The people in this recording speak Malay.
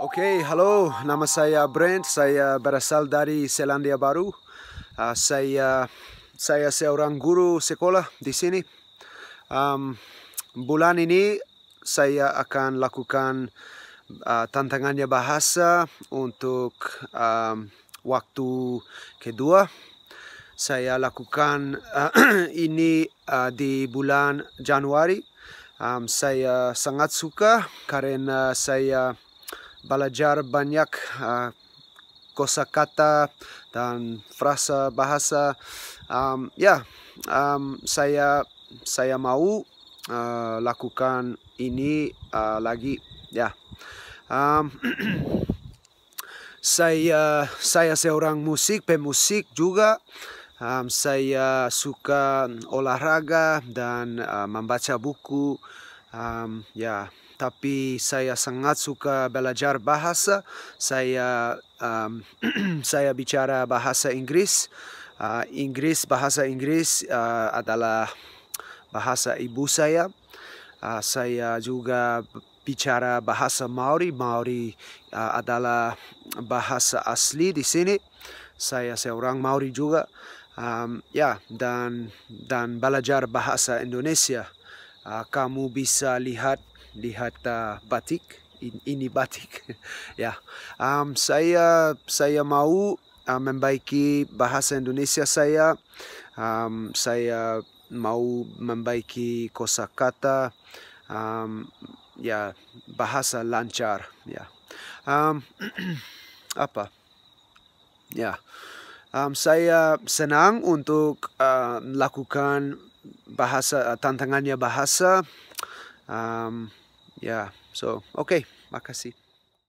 Okey, hello. Nama saya Brent. Saya berasal dari Selandia Baru. Uh, saya saya seorang guru sekolah di sini. Um, bulan ini saya akan lakukan uh, tantangannya bahasa untuk um, waktu kedua. Saya lakukan uh, ini uh, di bulan Januari. Um, saya sangat suka kerana saya belajar banyak uh, ah, kosa kata dan frasa bahasa. Um, ya, yeah, um, saya saya mau uh, lakukan ini uh, lagi. Ya, yeah. um, saya saya seorang musik, pemusik juga. Um, saya suka olahraga dan uh, membaca buku um, ya. Tapi saya sangat suka belajar bahasa. Saya um, saya bicara bahasa Inggris. Uh, Inggris bahasa Inggris uh, adalah bahasa ibu saya. Uh, saya juga bicara bahasa Maori. Maori uh, adalah bahasa asli di sini. Saya seorang Maori juga. Um, ya, dan dan belajar bahasa Indonesia uh, kamu bisa lihat lihat uh, batik In, ini batik ya yeah. um, saya saya mau uh, membaiki bahasa Indonesia saya um, saya mau membaiki kosakata um, ya yeah, bahasa lancar ya yeah. um, apa ya yeah. um, saya senang untuk uh, ah, lakukan bahasa eh, tantangannya bahasa um, ya yeah. so okay. makasih